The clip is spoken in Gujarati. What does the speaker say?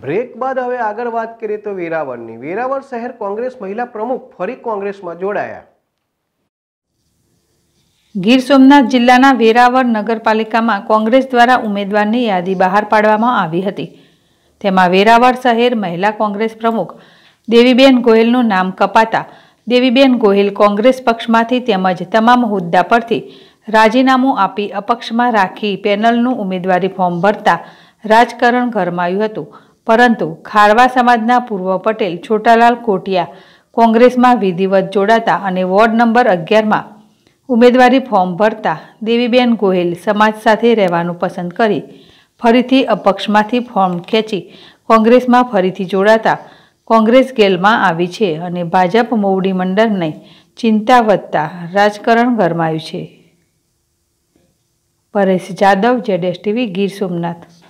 બ્રેક બાદ હવે આગળ વાત કરીએ તો વેરાવળની વેરાવળ શહેર કોંગ્રેસ મહિલા પ્રમુખ ફરી કોંગ્રેસમાં જોડાયા ગીર સોમનાથ જિલ્લાના વેરાવળ નગરપાલિકામાં કોંગ્રેસ દ્વારા ઉમેદવારની યાદી બહાર પાડવામાં આવી હતી તેમાં વેરાવળ શહેર મહિલા કોંગ્રેસ પ્રમુખ દેવીબેન ગોહિલનું નામ કપાતા દેવીબેન ગોહિલ કોંગ્રેસ પક્ષમાંથી તેમજ તમામ હોદ્દા પરથી રાજીનામું આપી અપક્ષમાં રાખી પેનલનું ઉમેદવારી ફોર્મ ભરતા રાજકારણ ગરમાયું હતું પરંતુ ખારવા સમાજના પૂર્વ પટેલ છોટાલાલ કોટિયા કોંગ્રેસમાં વિધિવત જોડાતા અને વોર્ડ નંબર અગિયારમાં ઉમેદવારી ફોર્મ ભરતા દેવીબેન ગોહિલ સમાજ સાથે રહેવાનું પસંદ કરી ફરીથી અપક્ષમાંથી ફોર્મ ખેંચી કોંગ્રેસમાં ફરીથી જોડાતા કોંગ્રેસ ગેલમાં આવી છે અને ભાજપ મોવડી મંડળને ચિંતા વધતા રાજકારણ ગરમાયું છે પરેશ જાદવ જેડેશ ટીવી ગીર સોમનાથ